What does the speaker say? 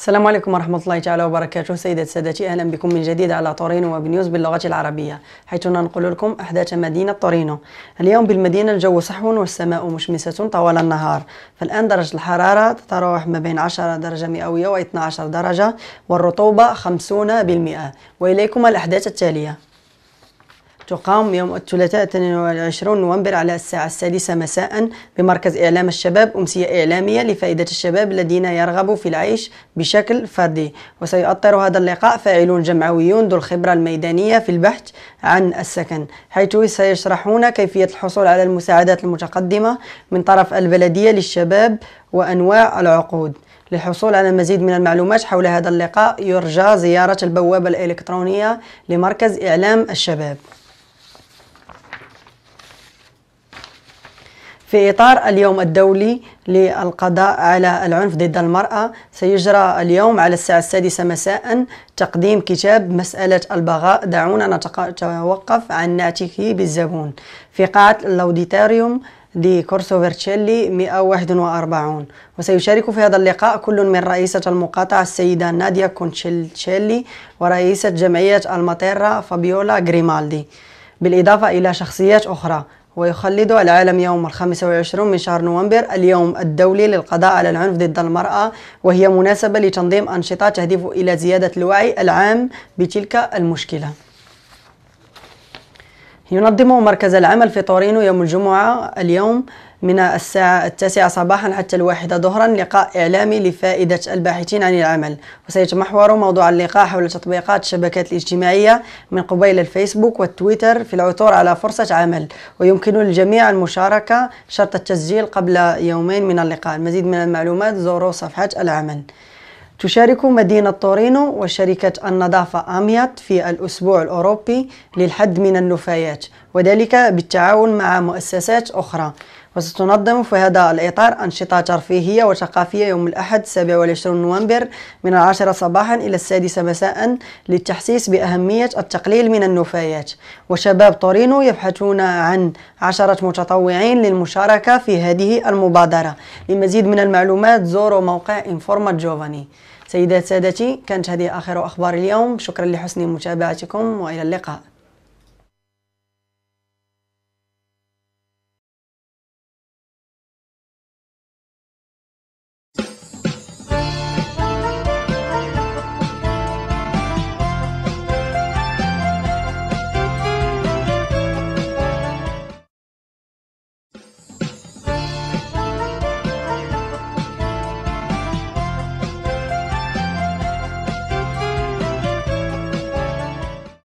السلام عليكم ورحمة الله تعالى وبركاته سيدة سادتي أهلا بكم من جديد على طورينو وبنيوز باللغة العربية حيث ننقل لكم أحداث مدينة طورينو اليوم بالمدينة الجو صحو والسماء مشمسة طوال النهار فالآن درجة الحرارة تتراوح ما بين 10 درجة مئوية و 12 درجة والرطوبة 50% وإليكم الأحداث التالية تقام يوم الثلاثاء 22 نوفمبر على الساعة السادسة مساء بمركز إعلام الشباب أمسية إعلامية لفائدة الشباب الذين يرغبوا في العيش بشكل فردي وسيؤطر هذا اللقاء فاعلون جمعويون ذو الخبرة الميدانية في البحث عن السكن حيث سيشرحون كيفية الحصول على المساعدات المتقدمة من طرف البلدية للشباب وأنواع العقود للحصول على المزيد من المعلومات حول هذا اللقاء يرجى زيارة البوابة الإلكترونية لمركز إعلام الشباب في إطار اليوم الدولي للقضاء على العنف ضد المرأة سيجرى اليوم على الساعة السادسة مساء تقديم كتاب مسألة البغاء دعونا نتوقف عن ناتك بالزبون في قاعة الأوديتاريوم دي كورسو فيرتشيلي 141 وسيشارك في هذا اللقاء كل من رئيسة المقاطعة السيدة ناديا كونتشيلي ورئيسة جمعية الماتيرا فابيولا غريمالدي بالإضافة إلى شخصيات أخرى ويخلد العالم يوم الخامس والعشرون من شهر نوفمبر اليوم الدولي للقضاء على العنف ضد المرأة وهي مناسبة لتنظيم أنشطة تهدف إلى زيادة الوعي العام بتلك المشكلة ينظم مركز العمل في تورينو يوم الجمعة اليوم من الساعة التاسعة صباحا حتى الواحدة ظهرا لقاء إعلامي لفائدة الباحثين عن العمل وسيتمحور موضوع اللقاء حول تطبيقات الشبكات الاجتماعية من قبيل الفيسبوك والتويتر في العثور على فرصة عمل ويمكن للجميع المشاركة شرط التسجيل قبل يومين من اللقاء المزيد من المعلومات زوروا صفحة العمل تشارك مدينة تورينو وشركة النظافة أميات في الأسبوع الأوروبي للحد من النفايات وذلك بالتعاون مع مؤسسات أخرى وستنظم في هذا الإطار أنشطة ترفيهية وثقافية يوم الأحد 27 نوفمبر من العاشرة صباحا إلى السادسة مساء للتحسيس بأهمية التقليل من النفايات وشباب تورينو يبحثون عن عشرة متطوعين للمشاركة في هذه المبادرة لمزيد من المعلومات زوروا موقع انفورما جوفاني سيدات سادتي كانت هذه آخر أخبار اليوم شكرا لحسن متابعتكم وإلى اللقاء